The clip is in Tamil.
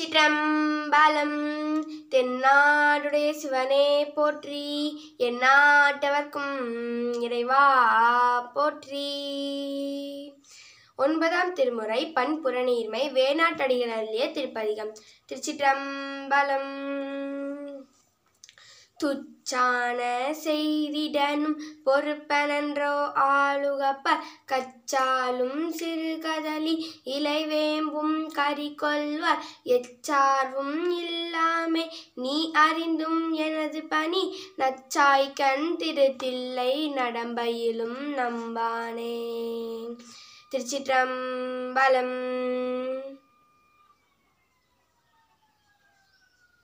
சிற்றம்பலம் தென்னாடுடைய சிவனே போற்றி என்னாட்டவர்க்கும் இறைவா போற்றி ஒன்பதாம் திருமுறை பண்புறநீர்மை வேணாட்டடிகள் அள்ளிய திருப்பதிகம் திருச்சிற்றம்பலம் துச்சான செய்திடனும் பொறுப்பனன்றோ ஆளுகப்ப கச்சாலும் சிறுகதலி இலைவே கறிகொள்வார் எச்சார்வும் இல்லாமே நீ அறிந்தும் எனது பணி நச்சாய் கண் திருத்தில்லை நடம்பையிலும் நம்பானே திருச்சிற்றம்பலம்